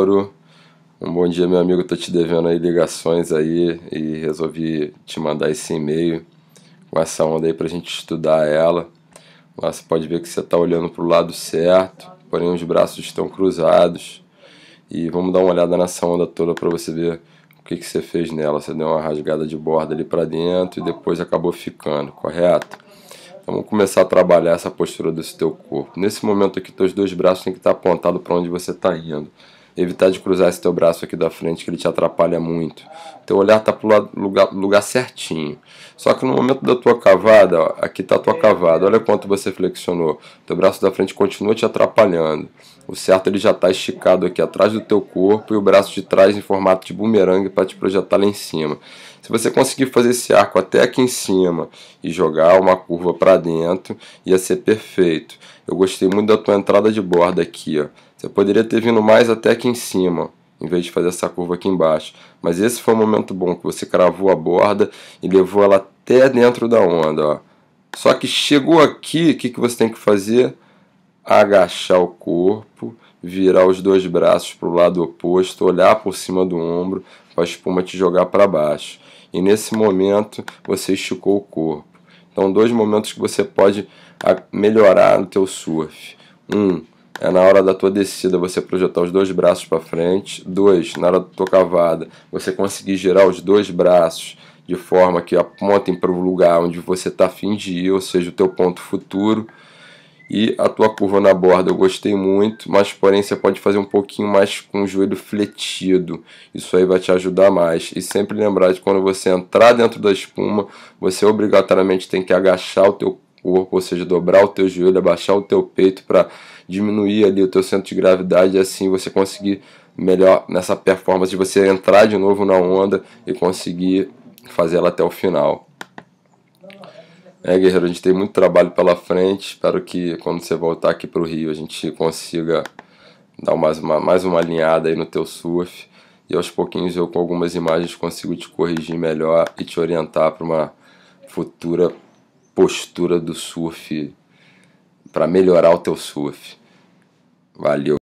Ouro. Um bom dia, meu amigo. Tô te devendo aí ligações aí e resolvi te mandar esse e-mail com essa onda aí a gente estudar ela. você pode ver que você está olhando pro lado certo, porém os braços estão cruzados. E vamos dar uma olhada nessa onda toda para você ver o que, que você fez nela. Você deu uma rasgada de borda ali para dentro e depois acabou ficando, correto? Então, vamos começar a trabalhar essa postura do seu corpo. Nesse momento aqui, teus dois braços têm que estar tá apontados para onde você está indo evitar de cruzar esse teu braço aqui da frente que ele te atrapalha muito. Teu olhar tá pro lado, lugar, lugar certinho. Só que no momento da tua cavada, ó, aqui tá a tua é. cavada. Olha quanto você flexionou. Teu braço da frente continua te atrapalhando. O certo ele já tá esticado aqui atrás do teu corpo e o braço de trás em formato de bumerangue para te projetar lá em cima. Se você conseguir fazer esse arco até aqui em cima e jogar uma curva para dentro, ia ser perfeito. Eu gostei muito da tua entrada de borda aqui, ó. Você poderia ter vindo mais até aqui em cima, em vez de fazer essa curva aqui embaixo. Mas esse foi o momento bom, que você cravou a borda e levou ela até dentro da onda. Ó. Só que chegou aqui, o que, que você tem que fazer? Agachar o corpo, virar os dois braços para o lado oposto, olhar por cima do ombro, para a espuma te jogar para baixo. E nesse momento você esticou o corpo. Então, dois momentos que você pode ah, melhorar no teu surf. Um, é na hora da tua descida você projetar os dois braços para frente. Dois, na hora da tua cavada, você conseguir girar os dois braços de forma que apontem para o lugar onde você está afim de ir, ou seja, o teu ponto futuro. E a tua curva na borda eu gostei muito, mas porém você pode fazer um pouquinho mais com o joelho fletido. Isso aí vai te ajudar mais. E sempre lembrar de quando você entrar dentro da espuma, você obrigatoriamente tem que agachar o teu corpo, ou seja, dobrar o teu joelho, abaixar o teu peito para diminuir ali o teu centro de gravidade e assim você conseguir melhor nessa performance de você entrar de novo na onda e conseguir fazer ela até o final. É, guerreiro, a gente tem muito trabalho pela frente. Espero que quando você voltar aqui para o Rio a gente consiga dar mais uma, mais uma alinhada aí no teu surf. E aos pouquinhos eu, com algumas imagens, consigo te corrigir melhor e te orientar para uma futura postura do surf, para melhorar o teu surf. Valeu.